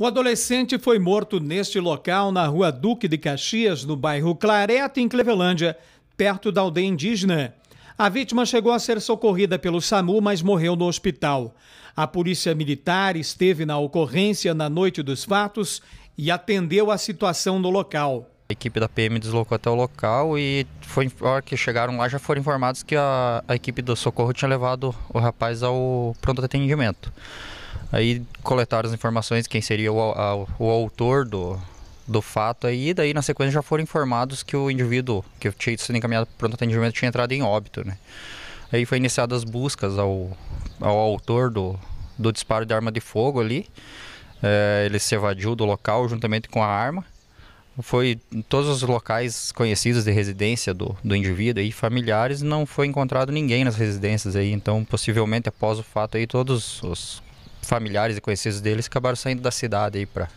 O adolescente foi morto neste local, na rua Duque de Caxias, no bairro Clareta, em Clevelândia, perto da aldeia indígena. A vítima chegou a ser socorrida pelo SAMU, mas morreu no hospital. A polícia militar esteve na ocorrência na noite dos fatos e atendeu a situação no local. A equipe da PM deslocou até o local e foi, a hora que chegaram lá já foram informados que a, a equipe do socorro tinha levado o rapaz ao pronto atendimento. Aí coletaram as informações de quem seria o, a, o autor do, do fato aí, e daí na sequência já foram informados que o indivíduo que tinha sido encaminhado para pronto atendimento tinha entrado em óbito, né? Aí foi iniciadas as buscas ao, ao autor do, do disparo de arma de fogo ali. É, ele se evadiu do local juntamente com a arma. Foi em todos os locais conhecidos de residência do, do indivíduo e familiares, não foi encontrado ninguém nas residências aí. Então, possivelmente após o fato aí, todos os familiares e conhecidos deles acabaram saindo da cidade aí para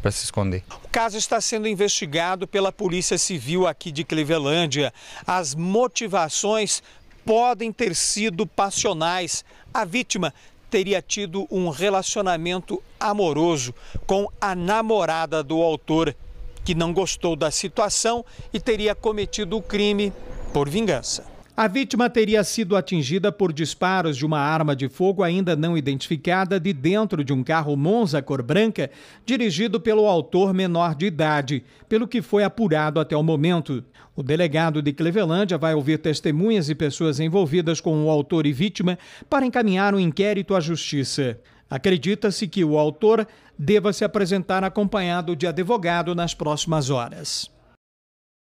para se esconder. O caso está sendo investigado pela Polícia Civil aqui de Clevelândia. As motivações podem ter sido passionais. A vítima teria tido um relacionamento amoroso com a namorada do autor, que não gostou da situação e teria cometido o crime por vingança. A vítima teria sido atingida por disparos de uma arma de fogo ainda não identificada de dentro de um carro Monza cor branca, dirigido pelo autor menor de idade, pelo que foi apurado até o momento. O delegado de Clevelândia vai ouvir testemunhas e pessoas envolvidas com o autor e vítima para encaminhar um inquérito à justiça. Acredita-se que o autor deva se apresentar acompanhado de advogado nas próximas horas.